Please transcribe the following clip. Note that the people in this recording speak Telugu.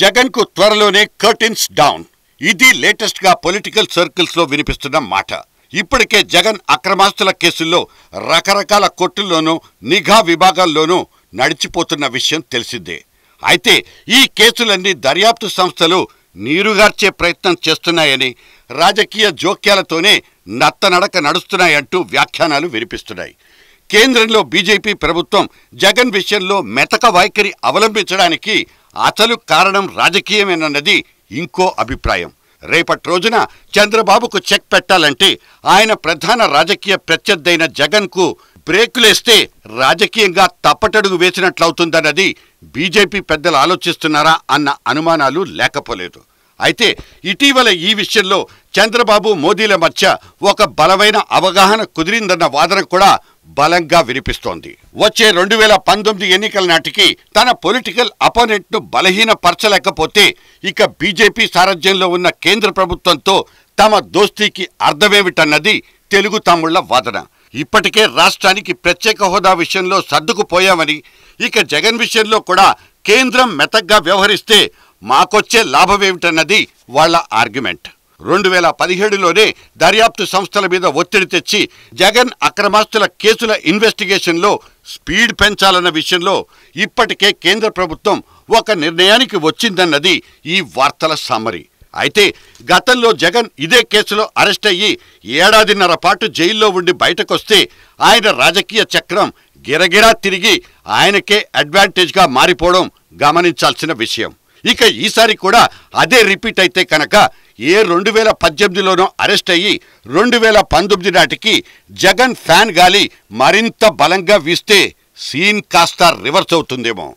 జగన్ కు త్వరలోనే కర్టిన్స్ డౌన్ ఇది లేటెస్ట్ గా పొలిటికల్ సర్కిల్స్ లో వినిపిస్తున్న మాట ఇప్పటికే జగన్ అక్రమాస్తుల కేసుల్లో రకరకాల కోర్టుల్లోనూ నిఘా విభాగాల్లోనూ నడిచిపోతున్న విషయం తెలిసిందే అయితే ఈ కేసులన్నీ దర్యాప్తు సంస్థలు నీరుగార్చే ప్రయత్నం చేస్తున్నాయని రాజకీయ జోక్యాలతోనే నత్తనడక నడుస్తున్నాయంటూ వ్యాఖ్యానాలు వినిపిస్తున్నాయి కేంద్రంలో బీజేపీ ప్రభుత్వం జగన్ విషయంలో మెతక వైఖరి అవలంబించడానికి అసలు కారణం రాజకీయమేనన్నది ఇంకో అభిప్రాయం రేపటి రోజున చంద్రబాబుకు చెక్ పెట్టాలంటే ఆయన ప్రధాన రాజకీయ ప్రత్యర్థైన జగన్కు బ్రేకులేస్తే రాజకీయంగా తప్పటడుగు వేసినట్లవుతుందన్నది బీజేపీ పెద్దలు ఆలోచిస్తున్నారా అన్న అనుమానాలు లేకపోలేదు అయితే ఇటీవల ఈ విషయంలో చంద్రబాబు మోదీల మధ్య ఒక బలమైన అవగాహన కుదిరిందన్న వాదన కూడా బలంగా వినిపిస్తోంది వచ్చే రెండు వేల పంతొమ్మిది ఎన్నికల నాటికి తన పొలిటికల్ అపోనెంట్ను బలహీనపరచలేకపోతే ఇక బీజేపీ సారథ్యంలో ఉన్న కేంద్ర ప్రభుత్వంతో తమ దోస్తీకి అర్థమేమిటన్నది తెలుగు తమ్ముళ్ల వాదన ఇప్పటికే రాష్ట్రానికి ప్రత్యేక హోదా విషయంలో సర్దుకుపోయామని ఇక జగన్ విషయంలో కూడా కేంద్రం మెతగ్గా వ్యవహరిస్తే మాకొచ్చే లాభమేమిటన్నది వాళ్ల ఆర్గ్యుమెంట్ రెండు వేల పదిహేడులోనే దర్యాప్తు సంస్థల మీద ఒత్తిడి తెచ్చి జగన్ అక్రమాస్తుల కేసుల ఇన్వెస్టిగేషన్లో స్పీడ్ పెంచాలన్న విషయంలో ఇప్పటికే కేంద్ర ప్రభుత్వం ఒక నిర్ణయానికి వచ్చిందన్నది ఈ వార్తల సమ్మరి అయితే గతంలో జగన్ ఇదే కేసులో అరెస్ట్ అయ్యి ఏడాదిన్నర పాటు జైల్లో ఉండి బయటకొస్తే ఆయన రాజకీయ చక్రం గిరగిరా తిరిగి ఆయనకే అడ్వాంటేజ్గా మారిపోవడం గమనించాల్సిన విషయం ఇక ఈసారి కూడా అదే రిపీట్ అయితే కనుక ఏ రెండు వేల పద్దెనిమిదిలోనూ అరెస్ట్ అయ్యి రెండు వేల పంతొమ్మిది నాటికి జగన్ ఫ్యాన్ గాలి మరింత బలంగా వీస్తే సీన్ కాస్త రివర్స్ అవుతుందేమో